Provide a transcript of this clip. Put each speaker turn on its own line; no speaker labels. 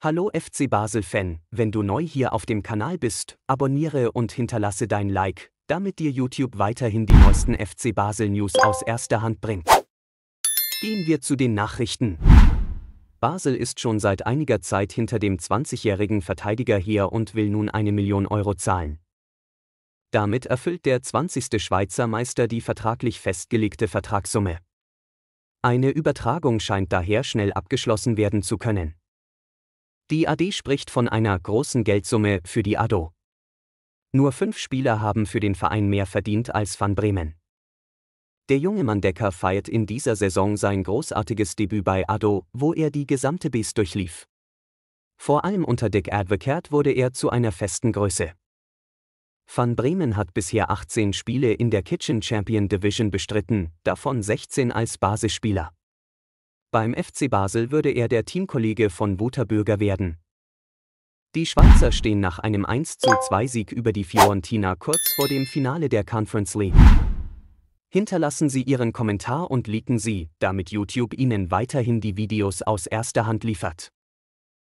Hallo FC Basel-Fan, wenn du neu hier auf dem Kanal bist, abonniere und hinterlasse dein Like, damit dir YouTube weiterhin die neuesten FC Basel-News aus erster Hand bringt. Gehen wir zu den Nachrichten. Basel ist schon seit einiger Zeit hinter dem 20-jährigen Verteidiger her und will nun eine Million Euro zahlen. Damit erfüllt der 20. Schweizer Meister die vertraglich festgelegte Vertragssumme. Eine Übertragung scheint daher schnell abgeschlossen werden zu können. Die AD spricht von einer großen Geldsumme für die ADO. Nur fünf Spieler haben für den Verein mehr verdient als Van Bremen. Der junge Mandecker feiert in dieser Saison sein großartiges Debüt bei ADO, wo er die gesamte Base durchlief. Vor allem unter Dick Advocat wurde er zu einer festen Größe. Van Bremen hat bisher 18 Spiele in der Kitchen Champion Division bestritten, davon 16 als Basisspieler. Beim FC Basel würde er der Teamkollege von Woterbürger werden. Die Schweizer stehen nach einem 1 2 Sieg über die Fiorentina kurz vor dem Finale der Conference League. Hinterlassen Sie Ihren Kommentar und liken Sie, damit YouTube Ihnen weiterhin die Videos aus erster Hand liefert.